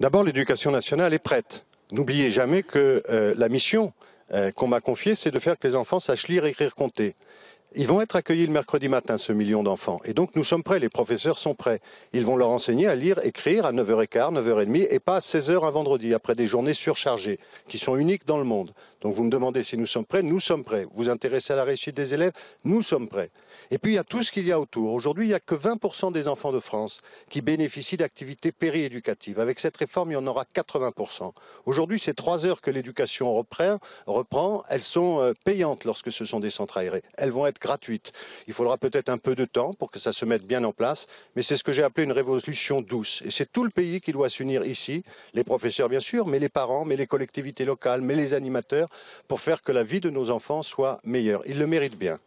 D'abord, l'éducation nationale est prête. N'oubliez jamais que euh, la mission euh, qu'on m'a confiée, c'est de faire que les enfants sachent lire, écrire, compter. Ils vont être accueillis le mercredi matin, ce million d'enfants. Et donc nous sommes prêts, les professeurs sont prêts. Ils vont leur enseigner à lire, écrire à 9h15, 9h30 et pas à 16h un vendredi, après des journées surchargées, qui sont uniques dans le monde. Donc vous me demandez si nous sommes prêts, nous sommes prêts. Vous intéressez à la réussite des élèves, nous sommes prêts. Et puis il y a tout ce qu'il y a autour. Aujourd'hui, il n'y a que 20% des enfants de France qui bénéficient d'activités périéducatives. Avec cette réforme, il y en aura 80%. Aujourd'hui, c'est 3 heures que l'éducation reprend, reprend. Elles sont euh, payantes lorsque ce sont des centres aérés. Elles vont être gratuite. Il faudra peut-être un peu de temps pour que ça se mette bien en place, mais c'est ce que j'ai appelé une révolution douce. Et c'est tout le pays qui doit s'unir ici, les professeurs bien sûr, mais les parents, mais les collectivités locales, mais les animateurs, pour faire que la vie de nos enfants soit meilleure. Ils le méritent bien.